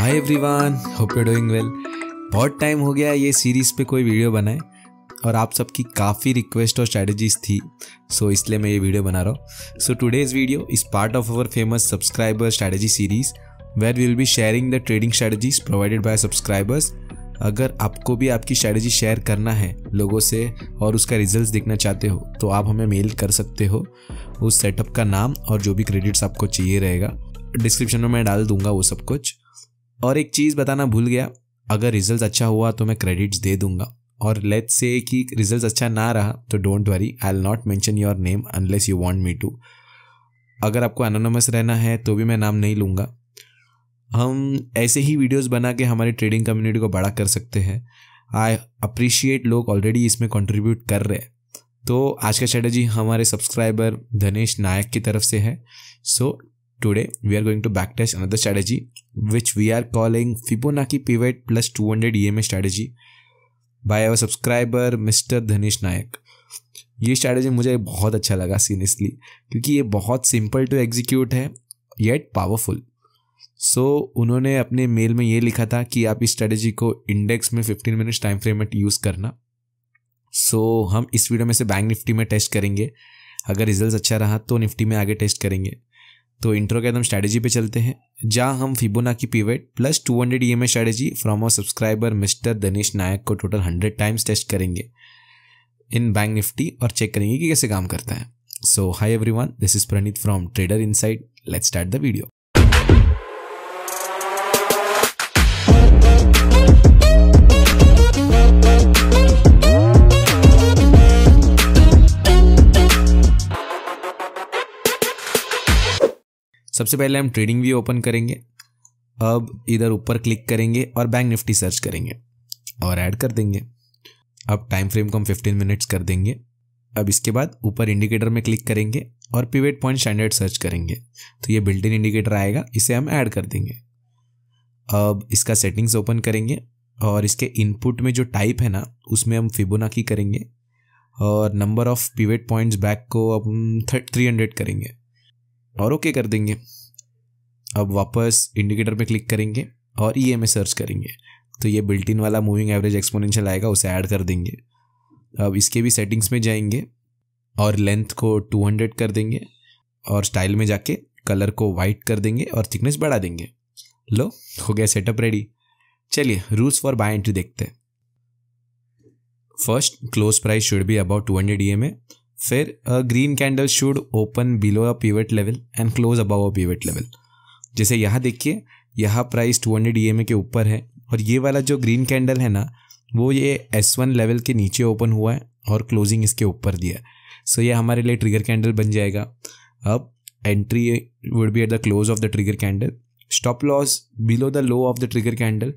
Hi everyone hope you doing well बहुत time हो गया ये सीरीज़ पे कोई वीडियो बनाए और आप सबकी काफ़ी रिक्वेस्ट और स्ट्रैटेजीज थी सो so इसलिए मैं ये वीडियो बना रहा हूँ so today's video is part of our famous subscriber strategy series where will be sharing the trading strategies provided by subscribers अगर आपको भी आपकी स्ट्रैटेजी शेयर करना है लोगों से और उसका रिजल्ट देखना चाहते हो तो आप हमें मेल कर सकते हो उस सेटअप का नाम और जो भी क्रेडिट्स आपको चाहिए रहेगा डिस्क्रिप्शन में मैं डाल दूंगा वो सब कुछ और एक चीज़ बताना भूल गया अगर रिजल्ट अच्छा हुआ तो मैं क्रेडिट्स दे दूंगा और लेट्स से कि रिजल्ट अच्छा ना रहा तो don't worry I'll not mention your name unless you want me to अगर आपको अनोनमस रहना है तो भी मैं नाम नहीं लूँगा हम ऐसे ही वीडियोस बना के हमारी ट्रेडिंग कम्युनिटी को बड़ा कर सकते हैं आई अप्रिशिएट लोग ऑलरेडी इसमें कंट्रीब्यूट कर रहे हैं तो आज का स्ट्रेटजी हमारे सब्सक्राइबर धनेश नायक की तरफ से है so Today, we are going to backtest another strategy which we are calling Fibonacci Pivot plus 200 EMA strategy by our subscriber Mr. dhanish Nayak. ये स्ट्रैटेजी मुझे बहुत अच्छा लगा सीनियसली क्योंकि ये बहुत सिंपल टू एग्जीक्यूट है येट पावरफुल सो उन्होंने अपने मेल में ये लिखा था कि आप इस स्ट्रैटेजी को इंडेक्स में 15 मिनट्स टाइम फ्रेम में यूज़ करना सो so, हम इस वीडियो में से बैंक निफ्टी में टेस्ट करेंगे अगर रिजल्ट अच्छा रहा तो निफ्टी में आगे टेस्ट करेंगे तो इंट्रो के एकदम स्ट्रैटेजी पे चलते हैं जहां हम Fibonacci pivot plus 200 hundred E M strategy from our subscriber mister Danish Nayak को टोटल 100 टाइम्स टेस्ट करेंगे इन बैंक निफ्टी और चेक करेंगे कि कैसे काम करता है so hi one this is Praneet from trader inside let start the video सबसे पहले हम ट्रेडिंग व्यू ओपन करेंगे अब इधर ऊपर क्लिक करेंगे और बैंक निफ्टी सर्च करेंगे और ऐड कर देंगे अब टाइम फ्रेम को हम फिफ्टीन मिनट्स कर देंगे अब इसके बाद ऊपर इंडिकेटर में क्लिक करेंगे और पिवेट पॉइंट स्टैंडर्ड सर्च करेंगे तो ये बिल्ट इन इंडिकेटर आएगा इसे हम ऐड कर देंगे अब इसका सेटिंग्स ओपन करेंगे और इसके इनपुट में जो टाइप है ना उसमें हम फिबोनाकी करेंगे और number of pivot points back को अब हम थ्री हंड्रेड करेंगे और ओके okay कर देंगे अब वापस इंडिकेटर पे क्लिक करेंगे और ई ए सर्च करेंगे तो ये बिल्ट इन वाला मूविंग एवरेज एक्सपोनेंशियल आएगा उसे ऐड कर देंगे अब इसके भी सेटिंग्स में जाएंगे और लेंथ को 200 कर देंगे और स्टाइल में जाके कलर को वाइट कर देंगे और थिकनेस बढ़ा देंगे लो हो गया सेटअप रेडी चलिए रूल्स फॉर बाय एंट्री देखते हैं first close price should be above two hundred E M A फिर green candle should open below a pivot level and close above a pivot level जैसे यहाँ देखिए यहाँ price to hundred ई के ऊपर है और ये वाला जो ग्रीन कैंडल है ना वो ये एस वन लेवल के नीचे ओपन हुआ है और क्लोजिंग इसके ऊपर दिया सो ये हमारे लिए ट्रिगर कैंडल बन जाएगा अब entry would be at the close of the trigger candle stop loss below the low of the trigger candle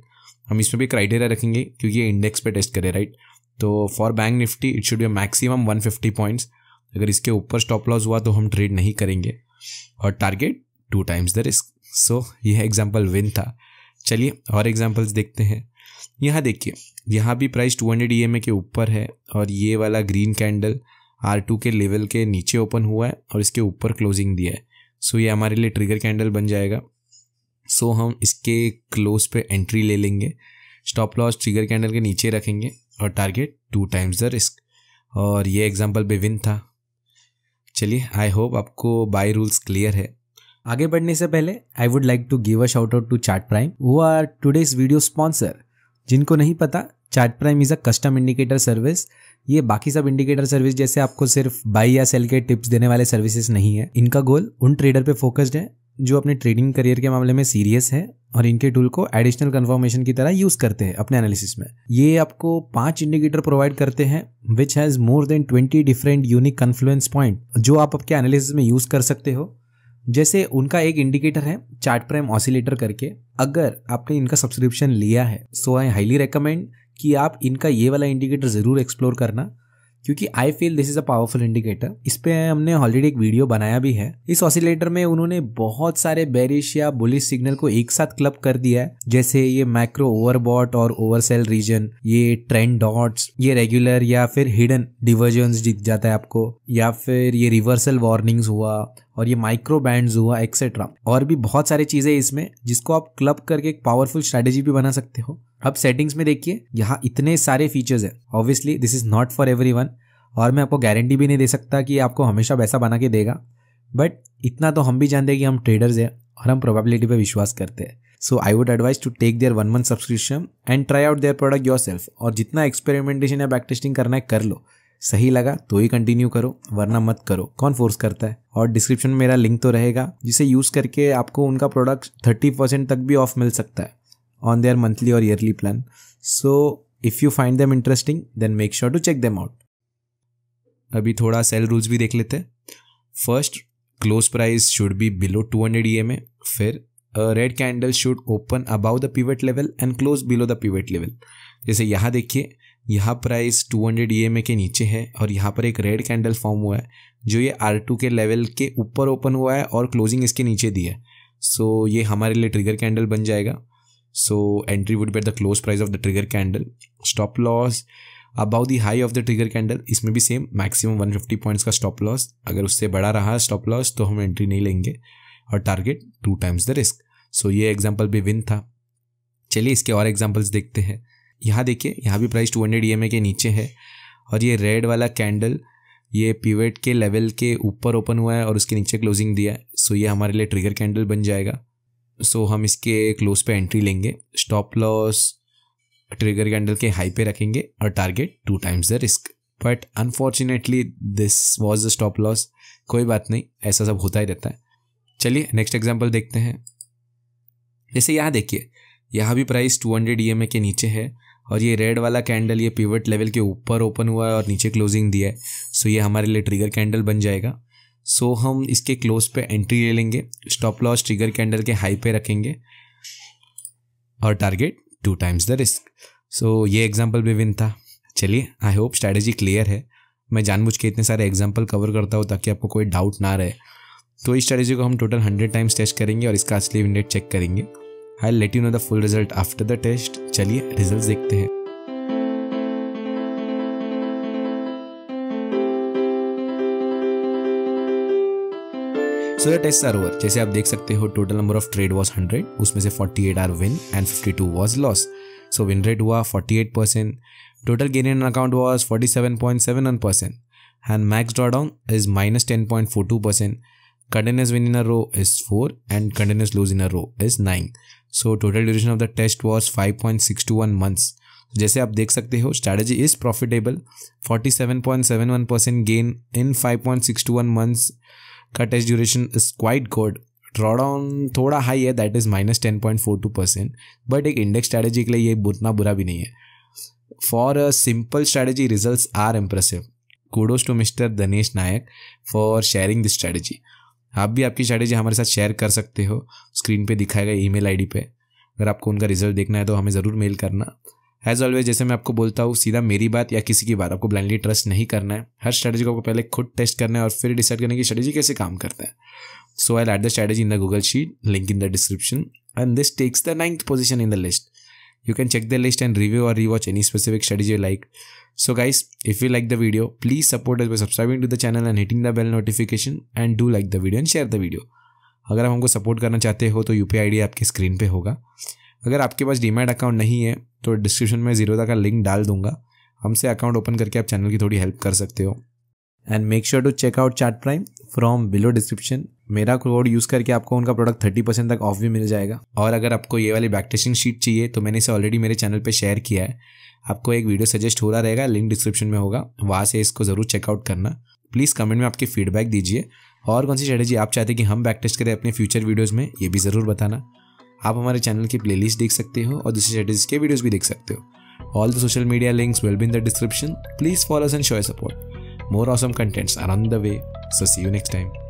हम इसमें भी क्राइटेरिया रखेंगे क्योंकि ये इंडेक्स पे टेस्ट करें राइट तो for Bank Nifty it should be maximum 150 points अगर इसके ऊपर स्टॉप लॉस हुआ तो हम ट्रेड नहीं करेंगे और target two times the risk so so, यह एग्जाम्पल विन था चलिए और एग्जाम्पल्स देखते हैं यहाँ देखिए यहाँ भी प्राइस 200 हंड्रेड के ऊपर है और ये वाला ग्रीन कैंडल R2 के लेवल के नीचे ओपन हुआ है और इसके ऊपर क्लोजिंग दिया है सो so, ये हमारे लिए ट्रिगर कैंडल बन जाएगा सो so, हम इसके क्लोज पे एंट्री ले लेंगे स्टॉप लॉस ट्रिगर कैंडल के नीचे रखेंगे और target two times the risk और ये एग्जाम्पल बेविन था चलिए आई होप आपको बाय रूल्स क्लियर है आगे बढ़ने से पहले I would like to give a shout out to Chart Prime वो आर टूडेज वीडियो स्पॉन्सर जिनको नहीं पता Chart Prime is a custom indicator service ये बाकी सब इंडिकेटर सर्विस जैसे आपको सिर्फ बाई या सेल के टिप्स देने वाले सर्विसेज नहीं है इनका गोल उन ट्रेडर पे फोकस्ड है जो अपने ट्रेडिंग करियर के मामले में सीरियस है और इनके टूल को एडिशनल कन्फर्मेशन की तरह यूज करते हैं अपने एनालिसिस में ये आपको पांच इंडिकेटर प्रोवाइड करते हैं which has more than twenty different unique confluence point जो आप आपके एनालिसिस में यूज कर सकते हो जैसे उनका एक इंडिकेटर है चार्ट प्राइम ऑसिलेटर करके अगर आपने इनका सब्सक्रिप्शन लिया है सो आई हाईली रिकमेंड कि आप इनका ये वाला इंडिकेटर ज़रूर एक्सप्लोर करना क्योंकि I feel this is a powerful indicator इस पर हमने ऑलरेडी एक वीडियो बनाया भी है इस ऑसिलेटर में उन्होंने बहुत सारे बेरिश या बुलिस सिग्नल को एक साथ क्लब कर दिया है जैसे ये मैक्रो ओवरबॉट और ओवरसेल रीजन ये ट्रेंड डॉट्स ये रेगुलर या फिर हिडन डिवर्जन दिख जाता है आपको या फिर ये रिवर्सल वार्निंग्स हुआ और ये माइक्रो बैंड्स हुआ एक्सेट्रा और भी बहुत सारी चीज़ें इसमें जिसको आप क्लब करके एक पावरफुल स्ट्रेटेजी भी बना सकते हो अब सेटिंग्स में देखिए यहाँ इतने सारे फीचर्स हैं obviously this is not for every और मैं आपको गारंटी भी नहीं दे सकता कि आपको हमेशा वैसा बना के देगा बट इतना तो हम भी जानते हैं कि हम ट्रेडर्स हैं और हम प्रोबेबिलिटी पर विश्वास करते हैं so I would advise to take their one month subscription and try out their product yourself और जितना एक्सपेरिमेंटेशन या बैक टेस्टिंग करना है कर लो सही लगा तो ही कंटिन्यू करो वरना मत करो कौन फोर्स करता है और डिस्क्रिप्शन में मेरा लिंक तो रहेगा जिसे यूज़ करके आपको उनका प्रोडक्ट थर्टी परसेंट तक भी ऑफ मिल सकता है ऑन देयर मंथली और yearly plan so if you find them interesting then make sure to check them out अभी थोड़ा सेल रूल्स भी देख लेते हैं first close price should be below two hundred E M A फिर red candle should open above the pivot level and close below the pivot level जैसे यहाँ देखिए यहाँ प्राइस 200 हंड्रेड के नीचे है और यहाँ पर एक रेड कैंडल फॉर्म हुआ है जो ये आर टू के लेवल के ऊपर ओपन हुआ है और क्लोजिंग इसके नीचे दी है सो so, ये हमारे लिए ट्रिगर कैंडल बन जाएगा so entry would be at the close price of the trigger candle stop loss above the high of the trigger candle इसमें भी सेम मैक्सिमम 150 पॉइंट्स का स्टॉप लॉस अगर उससे बड़ा रहा स्टॉप लॉस तो हम एंट्री नहीं लेंगे और target two times the risk so ये एग्जाम्पल भी विन था चलिए इसके और एग्जाम्पल्स देखते हैं यहाँ देखिए यहाँ भी प्राइस टू हंड्रेड ई के नीचे है और ये रेड वाला कैंडल ये पीवेट के लेवल के ऊपर ओपन हुआ है और उसके नीचे क्लोजिंग दिया है सो ये हमारे लिए ट्रिगर कैंडल बन जाएगा सो हम इसके क्लोज पे एंट्री लेंगे स्टॉप लॉस ट्रिगर कैंडल के हाई पे रखेंगे और target two times the risk but unfortunately this was the stop loss कोई बात नहीं ऐसा सब होता ही रहता है चलिए नेक्स्ट एग्जाम्पल देखते हैं जैसे यहाँ देखिए यहाँ भी प्राइस टू हंड्रेड ई के नीचे है और ये रेड वाला कैंडल ये पिवट लेवल के ऊपर ओपन हुआ है और नीचे क्लोजिंग दिया है सो ये हमारे लिए ट्रिगर कैंडल बन जाएगा सो हम इसके क्लोज पे एंट्री ले लेंगे स्टॉप लॉस ट्रिगर कैंडल के हाई पे रखेंगे और target two times the risk so ये एग्जाम्पल भी विन था चलिए आई होप स्ट्रैटेजी क्लियर है मैं जानबूझ के इतने सारे एग्जाम्पल कवर करता हूँ ताकि आपको कोई डाउट ना रहे तो इस स्ट्रैटेजी को हम टोटल हंड्रेड टाइम्स टेस्ट करेंगे और इसका असली विनेट चेक करेंगे I let you know the full result after the test चलिए रिजल्ट देखते हैं so the test are over जैसे आप देख सकते हो total number of trade was hundred उसमें से forty eight are win and two was loss so win rate हुआ forty eight percent total gain in account was forty seven one percent and max drawdown down is minus ten point four two percent continuous win in a row is 4 and continuous lose in a row is 9 so total duration of the test was 5.621 months जैसे आप देख सकते हो strategy is profitable 47.71 percent gain in 5.61 months का test duration is quite good drawdown थोड़ा high है that is minus ten point four two percent but एक index strategy के लिए ये उतना बुरा भी नहीं है for a simple strategy result are impressive kudos to mister Dinesh Nayak for sharing this strategy आप भी आपकी स्ट्रैटेजी हमारे साथ शेयर कर सकते हो स्क्रीन पे दिखाए गए ईमेल आईडी पे अगर आपको उनका रिजल्ट देखना है तो हमें ज़रूर मेल करना एज ऑलवेज जैसे मैं आपको बोलता हूँ सीधा मेरी बात या किसी की बात आपको ब्लाइंडली ट्रस्ट नहीं करना है हर स्ट्रैटेजी को आपको पहले खुद टेस्ट करना है और फिर डिसाइड करने की स्ट्रैटेजी कैसे काम करता है so I ate the strategy in the Google sheet link in the description and this takes the ninth position in the list You can check the list and review or rewatch any specific studies you like. So guys, if you like the video, please support us by subscribing to the channel and hitting the bell notification and do like the video and share the video. अगर आप हमको support करना चाहते हो तो U P आपके screen पे होगा अगर आपके पास डीमेट अकाउंट नहीं है तो डिस्क्रिप्शन में जीरोदा का लिंक डाल दूंगा हमसे अकाउंट ओपन करके आप चैनल की थोड़ी हेल्प कर सकते हो and make sure to check out chat prime from below description मेरा कोड यूज़ करके आपको उनका प्रोडक्ट थर्टी परसेंट तक ऑफ भी मिल जाएगा और अगर आपको ये वाली बैक टेस्टिंग शीट चाहिए तो मैंने इसे ऑलरेडी मेरे चैनल पर शेयर किया है आपको एक वीडियो सजेस्ट हो रहा रहेगा लिंक डिस्क्रिप्शन में होगा वहाँ से इसको ज़रूर चेकआउट करना प्लीज़ कमेंट में आपकी फीडबैक दीजिए और कौन सी स्ट्रेटेजी आप चाहते हैं कि हम बैक टेस्ट करें अपने फ्यूचर वीडियोज़ में ये भी ज़रूर बताना आप हमारे चैनल की प्लेलिस्ट देख सकते हो और दूसरी स्ट्रेटेजी के वीडियोज़ भी देख सकते हो all the social media links will be in the description please follow and show support More awesome contents are on the way, so see you next time.